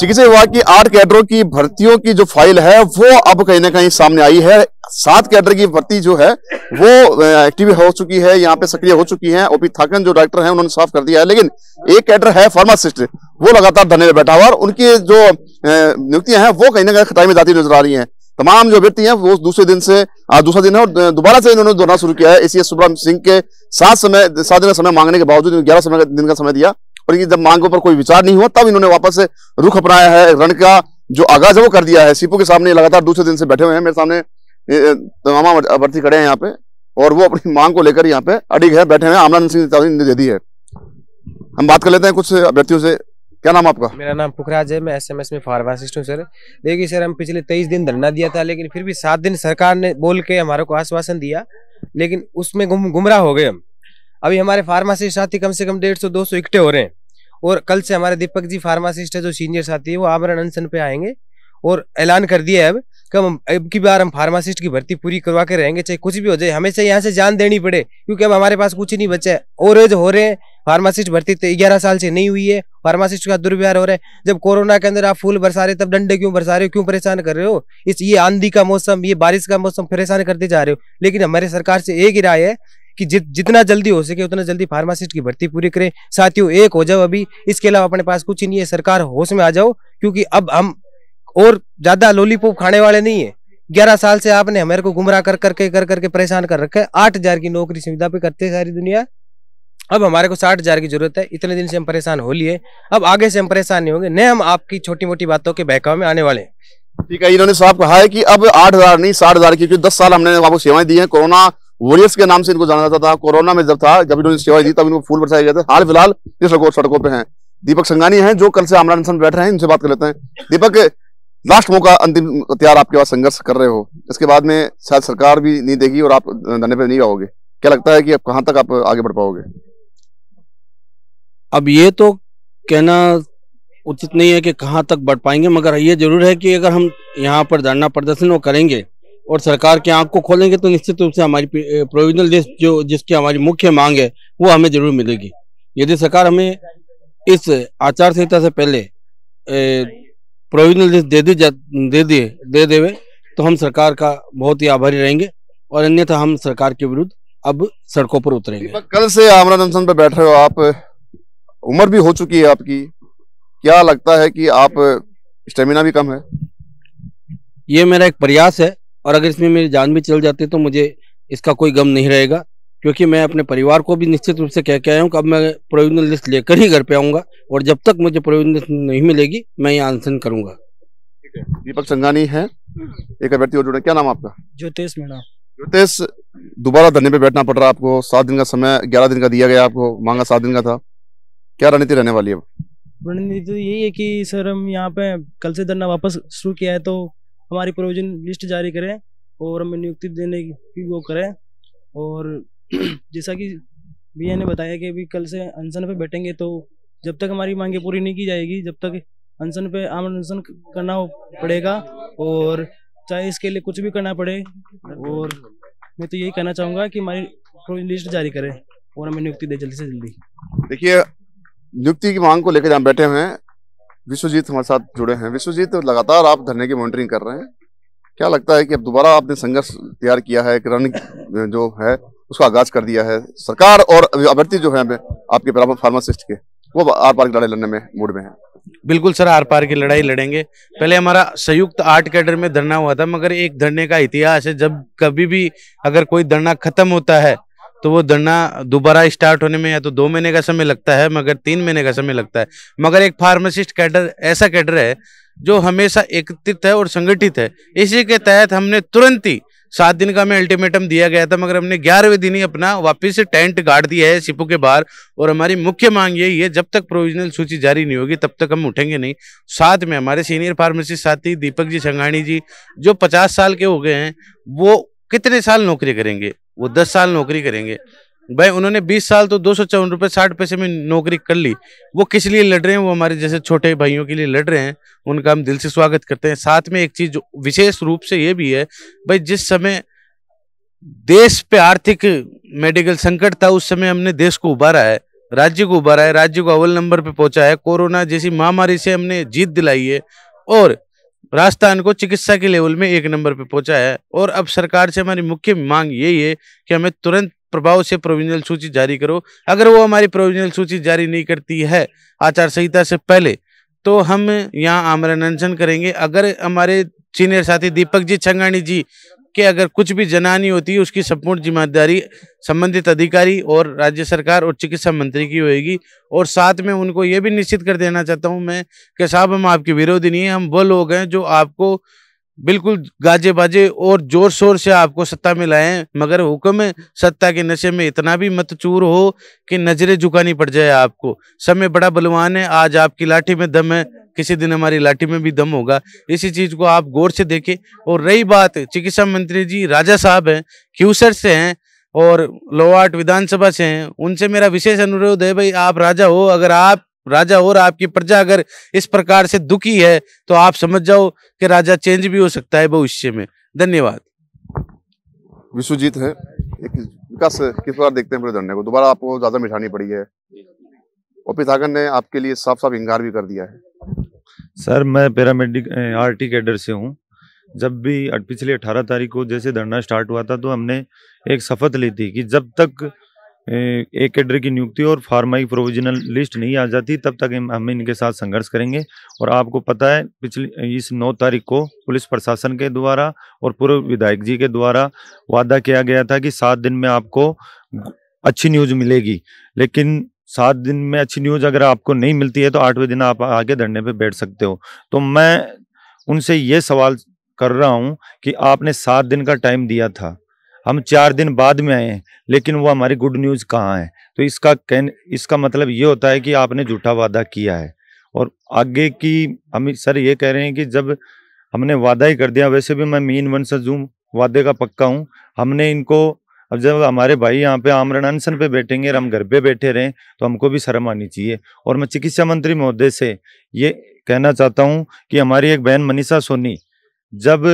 चिकित्सा विभाग की आठ कैडरों की भर्तियों की जो फाइल है वो अब कहीं ना कहीं सामने आई है सात कैडर की भर्ती जो है वो एक्टिव हो चुकी है यहाँ पे सक्रिय हो चुकी है ओपी थाकन जो डॉक्टर हैं उन्होंने साफ कर दिया है लेकिन एक कैडर है फार्मासिस्ट वो लगातार धरने में बैठा हुआ और उनकी जो नियुक्तियां हैं वो कहीं ना कहीं खटाई में जाती नजर आ रही है तमाम जो व्यक्ति हैं वो दूसरे दिन से आज दूसरा दिन है और दोबारा से इन्होंने दोहराना शुरू किया है इसी सुब्रम सिंह के सात समय सात दिन का समय मांगने के बावजूद ग्यारह समय दिन का समय दिया पर ये जब मांगों पर कोई विचार नहीं हुआ तब इन्होंने वापस से रुख अपनाया है रण का जो आगाज है वो कर दिया है सीपू के सामने लगातार दूसरे दिन से बैठे हुए हैं मेरे सामने तमाम अभ्यर्थी खड़े हैं यहाँ पे और वो अपनी मांग को लेकर यहाँ पे अड़िग है बैठे हुए आमरान सिंह ने दे दी है हम बात कर लेते हैं कुछ अभ्यर्थियों से क्या नाम आपका मेरा नाम पुखराज है मैं एसएमएस में फार्मासिस्ट हूँ सर देखिए सर हम पिछले तेईस दिन धरना दिया था लेकिन फिर भी सात दिन सरकार ने बोल के हमारे को आश्वासन दिया लेकिन उसमें गुम गुमराह हो गए हम अभी हमारे फार्मासिस्ट साथी कम से कम डेढ़ सौ दो सौ इकट्ठे हो रहे हैं और कल से हमारे दीपक जी फार्मासिस्ट है जो सीनियर साथी है वो आमरण अनशन पे आएंगे और ऐलान कर दिया है अब कम अब की बार हम फार्मासिस्ट की भर्ती पूरी करवा के रहेंगे चाहे कुछ भी हो जाए हमेशा यहाँ से जान देनी पड़े क्योंकि अब हमारे पास कुछ नहीं बचा है और एज हो रहे हैं फार्मासिस्ट भर्ती तो ग्यारह साल से नहीं हुई है फार्मासिस्ट का दुर्व्यवहार हो रहा है जब कोरोना के अंदर आप फूल बरसा रहे तब डंडे क्यों बरसा रहे हो क्यों परेशान कर रहे हो इस ये आंधी का मौसम ये बारिश का मौसम परेशान करते जा रहे हो लेकिन हमारे सरकार से एक ही राय है कि जि, जितना जल्दी हो सके उतना जल्दी फार्मासिस्ट की भर्ती पूरी करें साथियों एक हो जाओ अभी इसके अलावा अपने पास कुछ ही नहीं है सरकार होश में आ जाओ क्योंकि अब हम और ज्यादा लोलीपॉप खाने वाले नहीं है ग्यारह साल से आपने हमारे को गुमराह कर करके कर करके परेशान कर रखे आठ हजार की नौकरी सुविधा पे करते सारी दुनिया अब हमारे को साठ हजार की जरूरत है इतने दिन से हम परेशान हो लिए अब आगे से हम परेशान नहीं होंगे न हम आपकी छोटी मोटी बातों के बहकाव में आने वाले ठीक है इन्होंने साफ कहा है कि अब आठ हजार नहीं साठ हजार की क्योंकि दस साल हमने आपको सेवाएं दी हैं कोरोना वॉरियर्स के नाम से इनको जाना जाता था कोरोना में जब था जब इन्होंने सेवा दी तब इनको फूल बरसाए गए थे हाल फिलहाल इस सड़कों पर है दीपक संगानी है जो कल से आमरान इंसान बैठ रहे हैं इनसे बात कर लेते हैं दीपक लास्ट मौका अंतिम हथियार आपके पास संघर्ष कर रहे हो इसके बाद में शायद सरकार भी नहीं देगी और आप धने पर नहीं आओगे क्या लगता है कि अब कहां तक आप आगे बढ़ पाओगे अब ये तो कहना उचित नहीं है कि कहां तक बढ़ पाएंगे मगर ये जरूर है कि अगर हम यहां पर धरना प्रदर्शन वो करेंगे और सरकार के आंख को खोलेंगे तो निश्चित रूप से हमारी प्रोविजनल लिस्ट जो जिसकी हमारी मुख्य मांग है वो हमें जरूर मिलेगी यदि सरकार हमें इस आचार संहिता से पहले प्रोविजनल लिस्ट दे दी जा दे दिए दे देवे तो हम सरकार का बहुत ही आभारी रहेंगे और अन्यथा हम सरकार के विरुद्ध अब सड़कों पर उतरेंगे कल से आमरा अनशन पर बैठ रहे हो आप उम्र भी हो चुकी है आपकी क्या लगता है कि आप स्टेमिना भी कम है ये मेरा एक प्रयास है और अगर इसमें मेरी जान भी चल जाती तो मुझे इसका कोई गम नहीं रहेगा क्योंकि मैं अपने परिवार को भी निश्चित रूप से कह के आया हूँ कि अब मैं प्रोविजनल लिस्ट लेकर ही घर पे आऊँगा और जब तक मुझे प्रोविजनल लिस्ट नहीं मिलेगी मैं ये आंसन करूँगा दीपक संघानी है एक अभ्यर्थी और जुड़े क्या नाम आपका ज्योतिष मेरा ज्योतिष दोबारा धरने पर बैठना पड़ रहा आपको सात दिन का समय ग्यारह दिन का दिया गया आपको मांगा सात दिन का था क्या रणनीति रहने वाली है रणनीति तो यही है कि सर हम यहाँ पे कल से धरना वापस शुरू किया है तो हमारी प्रोविजन लिस्ट जारी करें और हमें नियुक्ति देने की वो करें और जैसा कि भैया ने बताया कि अभी कल से अनशन पे बैठेंगे तो जब तक हमारी मांगे पूरी नहीं की जाएगी जब तक अनशन पे आम अनशन करना पड़ेगा और चाहे इसके लिए कुछ भी करना पड़े और मैं तो यही कहना चाहूँगा कि हमारी लिस्ट जारी करें और हमें नियुक्ति दे जल्दी से जल्दी देखिए नियुक्ति की मांग को लेकर हम बैठे हुए हैं विश्वजीत हमारे साथ जुड़े हैं विश्वजीत लगातार आप धरने की मॉनिटरिंग कर रहे हैं क्या लगता है कि अब दोबारा आपने संघर्ष तैयार किया है कि रन जो है उसका आगाज कर दिया है सरकार और अभ्यर्थी जो है आपके बराबर फार्मासिस्ट के वो आर पार की लड़ाई लड़ने में मूड में है बिल्कुल सर आर पार की लड़ाई लड़ेंगे पहले हमारा संयुक्त आर्ट कैडर में धरना हुआ था मगर एक धरने का इतिहास है जब कभी भी अगर कोई धरना खत्म होता है तो वो धरना दोबारा स्टार्ट होने में या तो दो महीने का समय लगता है मगर तीन महीने का समय लगता है मगर एक फार्मासिस्ट कैडर ऐसा कैडर है जो हमेशा एकत्रित है और संगठित है इसी के तहत हमने तुरंत ही सात दिन का हमें अल्टीमेटम दिया गया था मगर हमने ग्यारहवें दिन ही अपना वापस टेंट गाड़ दिया है सिपू के बाहर और हमारी मुख्य मांग यही है जब तक प्रोविजनल सूची जारी नहीं होगी तब तक हम उठेंगे नहीं साथ में हमारे सीनियर फार्मेसिस्ट साथी दीपक जी संघाणी जी जो पचास साल के हो गए हैं वो कितने साल नौकरी करेंगे वो दस साल नौकरी करेंगे भाई उन्होंने बीस साल तो दो सौ चौवन रुपये साठ पैसे में नौकरी कर ली वो किस लिए लड़ रहे हैं वो हमारे जैसे छोटे भाइयों के लिए लड़ रहे हैं उनका हम दिल से स्वागत करते हैं साथ में एक चीज विशेष रूप से ये भी है भाई जिस समय देश पे आर्थिक मेडिकल संकट था उस समय हमने देश को उबारा है राज्य को उबारा है राज्य को अव्वल नंबर पे पहुंचा है कोरोना जैसी महामारी से हमने जीत दिलाई है और राजस्थान को चिकित्सा के लेवल में एक नंबर पे पहुंचा है और अब सरकार से हमारी मुख्य मांग यही है कि हमें तुरंत प्रभाव से प्रोविजनल सूची जारी करो अगर वो हमारी प्रोविजनल सूची जारी नहीं करती है आचार संहिता से पहले तो हम यहाँ आमरण अनशन करेंगे अगर हमारे सीनियर साथी दीपक जी छंगाणी जी कि अगर कुछ भी जनानी होती है उसकी संपूर्ण जिम्मेदारी संबंधित अधिकारी और राज्य सरकार और चिकित्सा मंत्री की होगी और साथ में उनको ये भी निश्चित कर देना चाहता हूँ मैं कि साहब हम आपके विरोधी नहीं हैं हम वो लोग हैं जो आपको बिल्कुल गाजे बाजे और जोर शोर से आपको सत्ता में लाए मगर हुक्म सत्ता के नशे में इतना भी मत चूर हो कि नजरें झुकानी पड़ जाए आपको समय बड़ा बलवान है आज आपकी लाठी में दम है किसी दिन हमारी लाठी में भी दम होगा इसी चीज को आप गौर से देखें और रही बात चिकित्सा मंत्री जी राजा साहब हैं क्यूसर से हैं और लोहाट विधानसभा से हैं उनसे मेरा विशेष अनुरोध है भाई आप राजा हो अगर आप राजा हो और आपकी प्रजा अगर इस प्रकार से दुखी है तो आप समझ जाओ कि राजा चेंज भी हो सकता है भविष्य में धन्यवाद विश्वजीत है एक विकास किस बार देखते हैं प्रधान्य को दोबारा आपको ज्यादा मिठानी पड़ी है ओपी थाकर ने आपके लिए साफ साफ इंकार भी कर दिया है सर मैं पैरामेडिक आरटी कैडर से हूँ जब भी पिछले अठारह तारीख को जैसे धरना स्टार्ट हुआ था तो हमने एक शपथ ली थी कि जब तक एक कैडर की नियुक्ति और फार्माई प्रोविजनल लिस्ट नहीं आ जाती तब तक हम इनके साथ संघर्ष करेंगे और आपको पता है पिछली इस 9 तारीख को पुलिस प्रशासन के द्वारा और पूर्व विधायक जी के द्वारा वादा किया गया था कि सात दिन में आपको अच्छी न्यूज मिलेगी लेकिन सात दिन में अच्छी न्यूज अगर आपको नहीं मिलती है तो आठवें दिन आप आगे धरने पे बैठ सकते हो तो मैं उनसे ये सवाल कर रहा हूँ कि आपने सात दिन का टाइम दिया था हम चार दिन बाद में आए हैं लेकिन वो हमारी गुड न्यूज़ कहाँ है तो इसका कहने इसका मतलब ये होता है कि आपने झूठा वादा किया है और आगे की हम सर ये कह रहे हैं कि जब हमने वादा ही कर दिया वैसे भी मैं मीन वन सजूम वादे का पक्का हूँ हमने इनको अब जब हमारे भाई यहाँ पे आमरण अनशन पे बैठेंगे और हम घर पे बैठे रहें तो हमको भी शर्म आनी चाहिए और मैं चिकित्सा मंत्री महोदय से ये कहना चाहता हूँ कि हमारी एक बहन मनीषा सोनी जब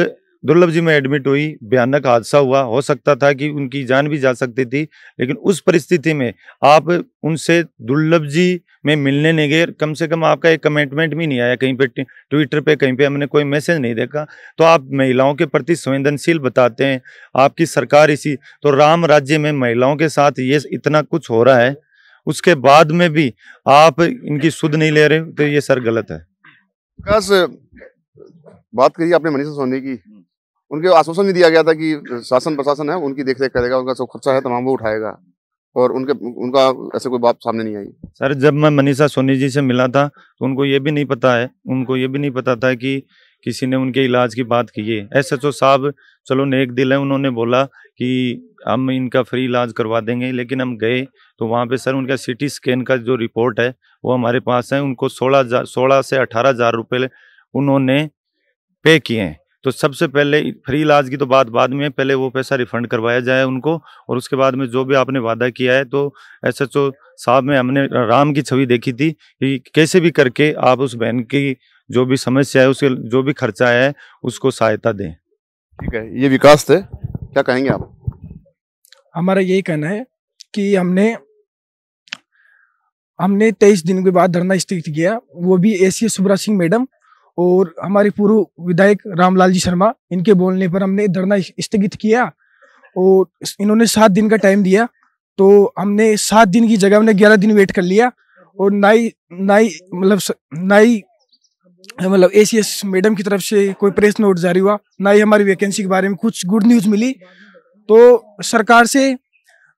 दुर्लभ जी में एडमिट हुई भयानक हादसा हुआ हो सकता था कि उनकी जान भी जा सकती थी लेकिन उस परिस्थिति में आप उनसे दुर्लभ जी में मिलने नहीं गए कम से कम आपका एक कमेंटमेंट भी नहीं आया कहीं पे ट्विटर पे कहीं पे हमने कोई मैसेज नहीं देखा तो आप महिलाओं के प्रति संवेदनशील बताते हैं आपकी सरकार इसी तो राम राज्य में महिलाओं के साथ ये इतना कुछ हो रहा है उसके बाद में भी आप इनकी सुध नहीं ले रहे तो ये सर गलत है बात करिए आपने मनीषा सोनी की उनके आश्वासन भी दिया गया था कि शासन प्रशासन है उनकी देख रेख करेगा उनका सब खर्चा है तमाम वो उठाएगा और उनके उनका ऐसे कोई बात सामने नहीं आई सर जब मैं मनीषा सोनी जी से मिला था तो उनको ये भी नहीं पता है उनको ये भी नहीं पता था कि किसी ने उनके इलाज की बात की है एस एच ओ साहब चलो नेक दिल है उन्होंने बोला कि हम इनका फ्री इलाज करवा देंगे लेकिन हम गए तो वहाँ पे सर उनका सिटी स्कैन का जो रिपोर्ट है वो हमारे पास है उनको सोलह सोलह से अठारह हज़ार रुपये उन्होंने पे किए हैं तो सबसे पहले फ्री इलाज की तो बात बाद में पहले वो पैसा रिफंड करवाया जाए उनको और उसके बाद में जो भी आपने वादा किया है तो एस एच साहब में हमने राम की छवि देखी थी कि कैसे भी करके आप उस बहन की जो भी समस्या है उसके जो भी खर्चा है उसको सहायता दें ठीक है ये विकास थे क्या कहेंगे आप हमारा यही कहना है कि हमने हमने तेईस दिन के बाद धरना स्थगित किया वो भी सी सुब्रा सिंह मैडम और हमारे पूर्व विधायक रामलाल जी शर्मा इनके बोलने पर हमने धरना स्थगित किया और इन्होंने सात दिन का टाइम दिया तो हमने सात दिन की जगह हमने ग्यारह दिन वेट कर लिया और नाई नाई मतलब नाई मतलब ए मैडम की तरफ से कोई प्रेस नोट जारी हुआ ना ही हमारी वैकेंसी के बारे में कुछ गुड न्यूज मिली तो सरकार से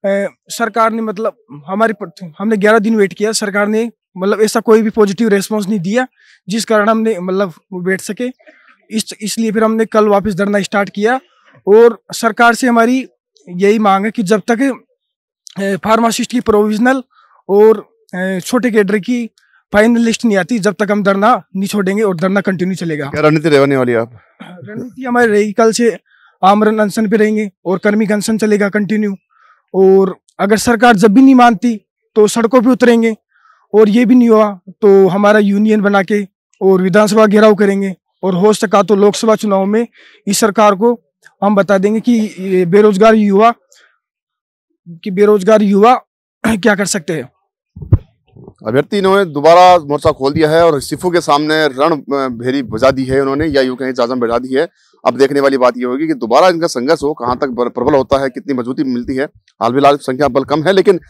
ए, सरकार ने मतलब हमारी हमने 11 दिन वेट किया सरकार ने मतलब ऐसा कोई भी पॉजिटिव रेस्पॉन्स नहीं दिया जिस कारण हमने मतलब बैठ सके इस इसलिए फिर हमने कल वापस धरना स्टार्ट किया और सरकार से हमारी यही मांग है कि जब तक फार्मासिस्ट की प्रोविजनल और छोटे कैडर की फाइनल लिस्ट नहीं आती जब तक हम धरना नहीं छोड़ेंगे और धरना कंटिन्यू चलेगा क्या रणनीति रहने वाली आप रणनीति हमारी रहेगी कल से आमरण अनशन पे रहेंगे और कर्मी अनशन चलेगा कंटिन्यू और अगर सरकार जब भी नहीं मानती तो सड़कों पर उतरेंगे और ये भी नहीं हुआ तो हमारा यूनियन बना के और विधानसभा घेराव करेंगे और हो सका तो लोकसभा चुनाव में इस सरकार को हम बता देंगे कि बेरोजगार युवा कि बेरोजगार युवा क्या कर सकते हैं अभ्यर्थी इन्होंने दोबारा मोर्चा खोल दिया है और सिफू के सामने रण भेरी बजा दी है उन्होंने या यूं कहीं जाजम बजा दी है अब देखने वाली बात यह होगी कि दोबारा इनका संघर्ष हो कहाँ तक प्रबल होता है कितनी मजबूती मिलती है हाल फिलहाल संख्या बल कम है लेकिन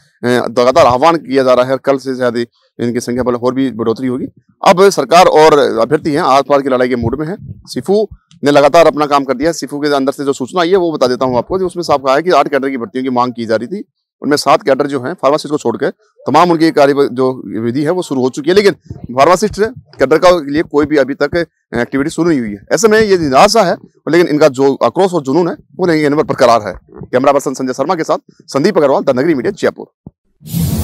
लगातार आह्वान किया जा रहा है कल से ज्यादा इनकी संख्या बल और भी बढ़ोतरी होगी अब सरकार और अभ्यर्थी हैं आस पास की लड़ाई के मूड में है सिफू ने लगातार अपना काम कर दिया सिफू के अंदर से जो सूचना आई है वो बता देता हूँ आपको उसमें साफ कहा है कि आठ कैडर की भर्तियों की मांग की जा रही थी उनमें सात कैडर जो हैं फार्मासिस्ट को छोड़ के तमाम उनकी कार्य जो विधि है वो शुरू हो चुकी है लेकिन फार्मासिस्ट कैडर का लिए कोई भी अभी तक एक्टिविटी शुरू नहीं हुई है ऐसे में ये निराशा है लेकिन इनका जो आक्रोश और जुनून है वो नहीं नंबर पर करार है कैमरा पर्सन संजय शर्मा के साथ संदीप अग्रवाल द नगरी मीडिया जयपुर